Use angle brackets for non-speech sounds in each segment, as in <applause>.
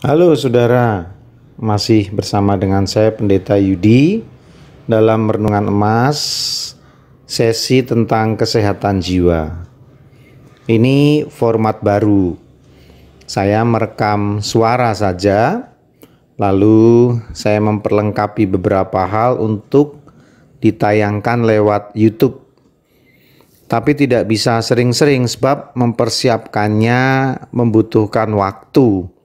Halo saudara, masih bersama dengan saya Pendeta Yudi dalam Renungan Emas sesi tentang kesehatan jiwa. Ini format baru. Saya merekam suara saja, lalu saya memperlengkapi beberapa hal untuk ditayangkan lewat YouTube. Tapi tidak bisa sering-sering sebab mempersiapkannya membutuhkan waktu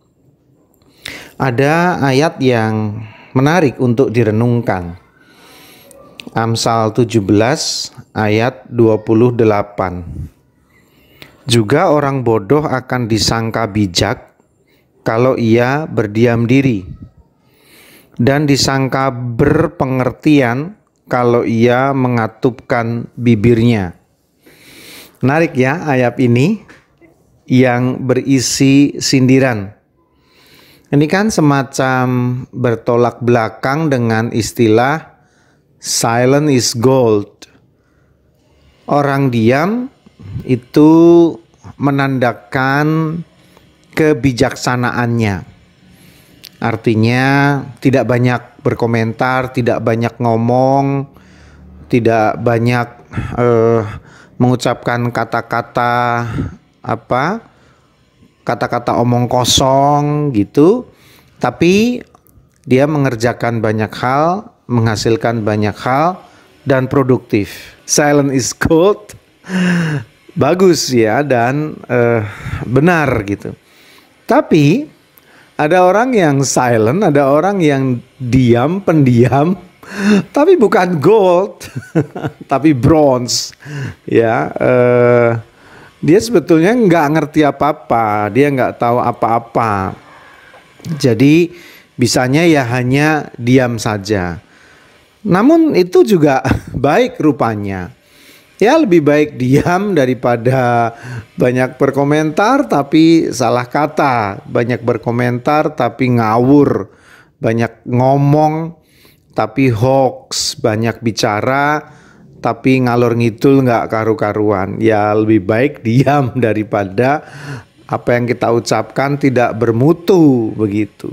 ada ayat yang menarik untuk direnungkan. Amsal 17 ayat 28. Juga orang bodoh akan disangka bijak kalau ia berdiam diri dan disangka berpengertian kalau ia mengatupkan bibirnya. Menarik ya ayat ini yang berisi sindiran ini kan semacam bertolak belakang dengan istilah silent is gold. Orang diam itu menandakan kebijaksanaannya. Artinya tidak banyak berkomentar, tidak banyak ngomong, tidak banyak eh, mengucapkan kata-kata apa kata-kata omong kosong gitu, tapi dia mengerjakan banyak hal, menghasilkan banyak hal dan produktif. Silent is gold. <laughs> Bagus ya dan uh, benar gitu. Tapi ada orang yang silent, ada orang yang diam, pendiam, <laughs> tapi bukan gold, <laughs> tapi bronze. Ya, eh, dia sebetulnya nggak ngerti apa-apa, dia nggak tahu apa-apa. Jadi bisanya ya hanya diam saja. Namun itu juga <laughs> baik rupanya. Ya lebih baik diam daripada banyak berkomentar tapi salah kata, banyak berkomentar tapi ngawur, banyak ngomong tapi hoax, banyak bicara tapi ngalor ngidul nggak karu-karuan. Ya lebih baik <laughs> diam daripada apa yang kita ucapkan tidak bermutu begitu.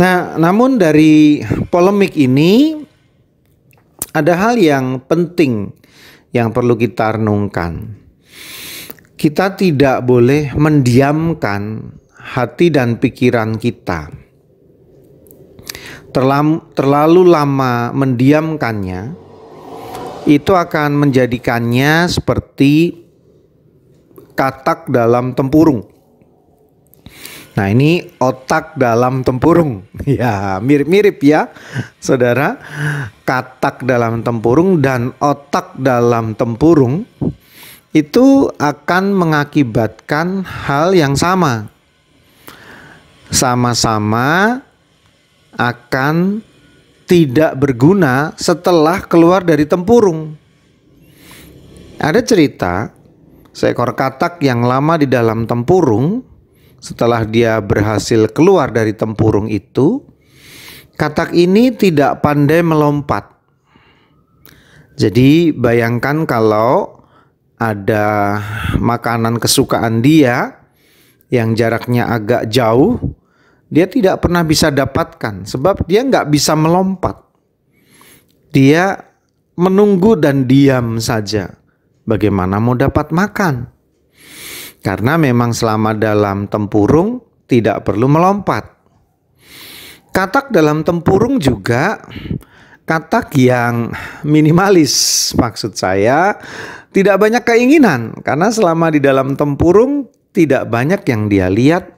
Nah, namun dari polemik ini ada hal yang penting yang perlu kita renungkan. Kita tidak boleh mendiamkan hati dan pikiran kita. Terlalu, terlalu lama mendiamkannya itu akan menjadikannya seperti katak dalam tempurung. Nah ini otak dalam tempurung, <laughs> ya mirip-mirip ya, saudara. Katak dalam tempurung dan otak dalam tempurung itu akan mengakibatkan hal yang sama. Sama-sama akan tidak berguna setelah keluar dari tempurung. Ada cerita seekor katak yang lama di dalam tempurung setelah dia berhasil keluar dari tempurung itu, katak ini tidak pandai melompat. Jadi bayangkan kalau ada makanan kesukaan dia yang jaraknya agak jauh, dia tidak pernah bisa dapatkan sebab dia nggak bisa melompat. Dia menunggu dan diam saja. Bagaimana mau dapat makan? Karena memang selama dalam tempurung tidak perlu melompat. Katak dalam tempurung juga katak yang minimalis maksud saya tidak banyak keinginan karena selama di dalam tempurung tidak banyak yang dia lihat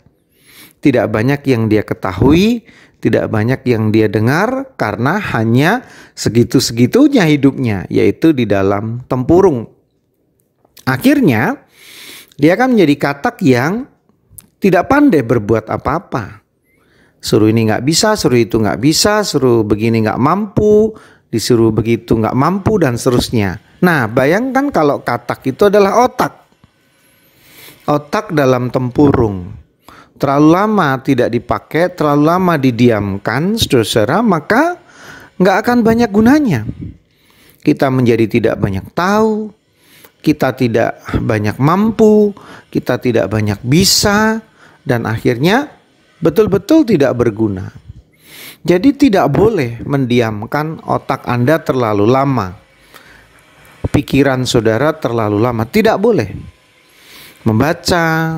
tidak banyak yang dia ketahui, tidak banyak yang dia dengar karena hanya segitu-segitunya hidupnya, yaitu di dalam tempurung. Akhirnya dia akan menjadi katak yang tidak pandai berbuat apa-apa. Suruh ini nggak bisa, suruh itu nggak bisa, suruh begini nggak mampu, disuruh begitu nggak mampu dan seterusnya. Nah bayangkan kalau katak itu adalah otak. Otak dalam tempurung terlalu lama tidak dipakai, terlalu lama didiamkan, saudara-saudara, maka nggak akan banyak gunanya. Kita menjadi tidak banyak tahu, kita tidak banyak mampu, kita tidak banyak bisa, dan akhirnya betul-betul tidak berguna. Jadi tidak boleh mendiamkan otak Anda terlalu lama. Pikiran saudara terlalu lama, tidak boleh. Membaca,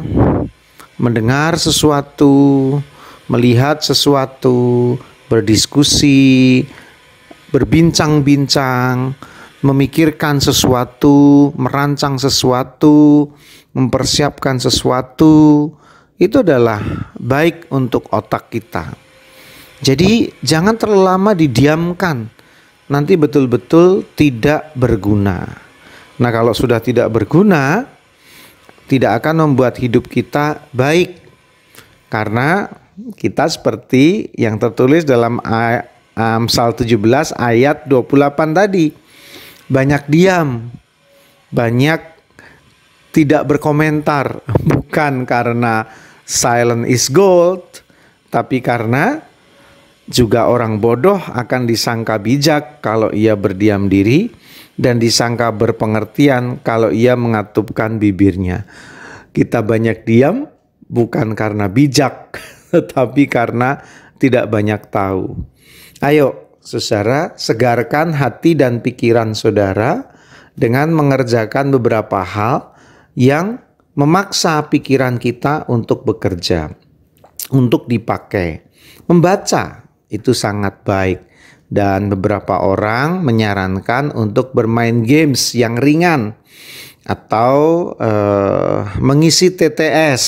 mendengar sesuatu, melihat sesuatu, berdiskusi, berbincang-bincang, memikirkan sesuatu, merancang sesuatu, mempersiapkan sesuatu, itu adalah baik untuk otak kita. Jadi, jangan terlalu lama didiamkan, nanti betul-betul tidak berguna. Nah, kalau sudah tidak berguna, tidak akan membuat hidup kita baik. Karena kita seperti yang tertulis dalam Amsal 17 ayat 28 tadi. Banyak diam, banyak tidak berkomentar, <laughs> bukan karena silent is gold, tapi karena juga orang bodoh akan disangka bijak kalau ia berdiam diri dan disangka berpengertian kalau ia mengatupkan bibirnya. Kita banyak diam bukan karena bijak, <laughs> tetapi karena tidak banyak tahu. Ayo, saudara, segarkan hati dan pikiran saudara dengan mengerjakan beberapa hal yang memaksa pikiran kita untuk bekerja, untuk dipakai. Membaca itu sangat baik dan beberapa orang menyarankan untuk bermain games yang ringan atau uh, mengisi TTS.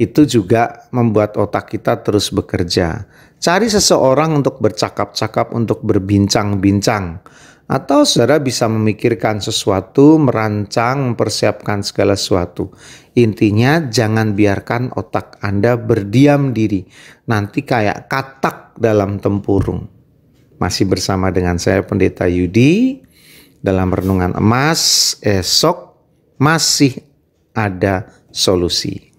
Itu juga membuat otak kita terus bekerja. Cari seseorang untuk bercakap-cakap, untuk berbincang-bincang. Atau saudara bisa memikirkan sesuatu, merancang, mempersiapkan segala sesuatu. Intinya jangan biarkan otak Anda berdiam diri. Nanti kayak katak dalam tempurung. Masih bersama dengan saya Pendeta Yudi dalam renungan emas esok masih ada solusi.